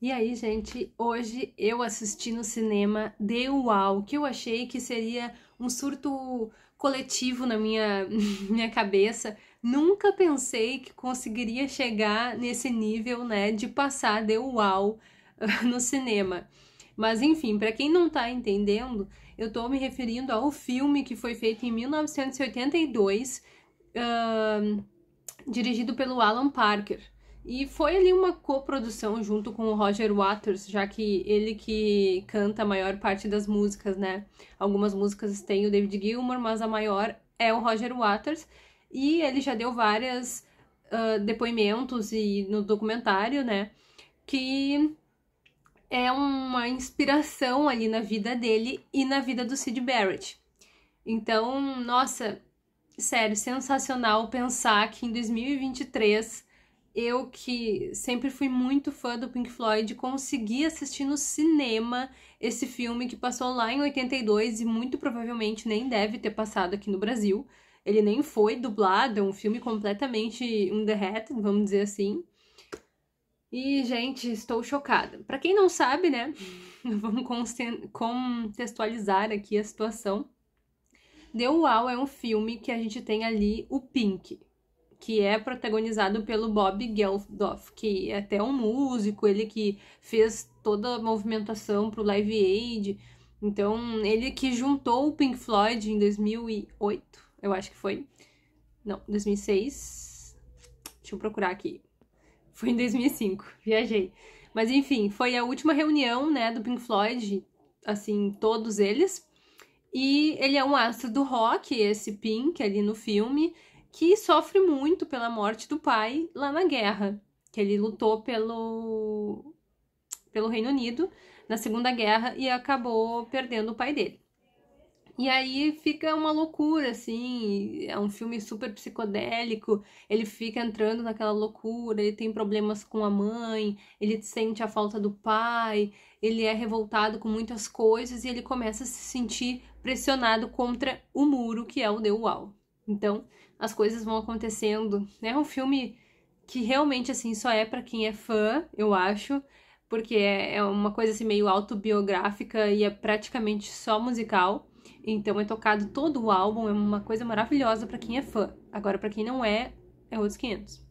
E aí, gente, hoje eu assisti no cinema The Uau, que eu achei que seria um surto coletivo na minha, minha cabeça. Nunca pensei que conseguiria chegar nesse nível, né, de passar The Uau no cinema. Mas enfim, para quem não tá entendendo, eu tô me referindo ao filme que foi feito em 1982, uh, dirigido pelo Alan Parker. E foi ali uma coprodução junto com o Roger Waters, já que ele que canta a maior parte das músicas, né? Algumas músicas tem o David Gilmour, mas a maior é o Roger Waters. E ele já deu vários uh, depoimentos e no documentário, né? Que é uma inspiração ali na vida dele e na vida do Sid Barrett. Então, nossa, sério, sensacional pensar que em 2023 eu que sempre fui muito fã do Pink Floyd, consegui assistir no cinema esse filme que passou lá em 82 e muito provavelmente nem deve ter passado aqui no Brasil. Ele nem foi dublado, é um filme completamente underrated, vamos dizer assim. E, gente, estou chocada. Para quem não sabe, né, vamos contextualizar aqui a situação. The Wow é um filme que a gente tem ali o Pink, que é protagonizado pelo Bob Geldof, que é até um músico, ele que fez toda a movimentação pro Live Aid. Então, ele que juntou o Pink Floyd em 2008, eu acho que foi. Não, 2006. Deixa eu procurar aqui. Foi em 2005, viajei. Mas enfim, foi a última reunião, né, do Pink Floyd, assim, todos eles. E ele é um astro do rock, esse Pink ali no filme que sofre muito pela morte do pai lá na guerra, que ele lutou pelo, pelo Reino Unido na Segunda Guerra e acabou perdendo o pai dele. E aí fica uma loucura, assim, é um filme super psicodélico, ele fica entrando naquela loucura, ele tem problemas com a mãe, ele sente a falta do pai, ele é revoltado com muitas coisas e ele começa a se sentir pressionado contra o muro que é o The Wall. Então, as coisas vão acontecendo. Né? É um filme que realmente, assim, só é para quem é fã, eu acho, porque é, é uma coisa, assim, meio autobiográfica e é praticamente só musical. Então, é tocado todo o álbum, é uma coisa maravilhosa para quem é fã. Agora, para quem não é, é outros 500.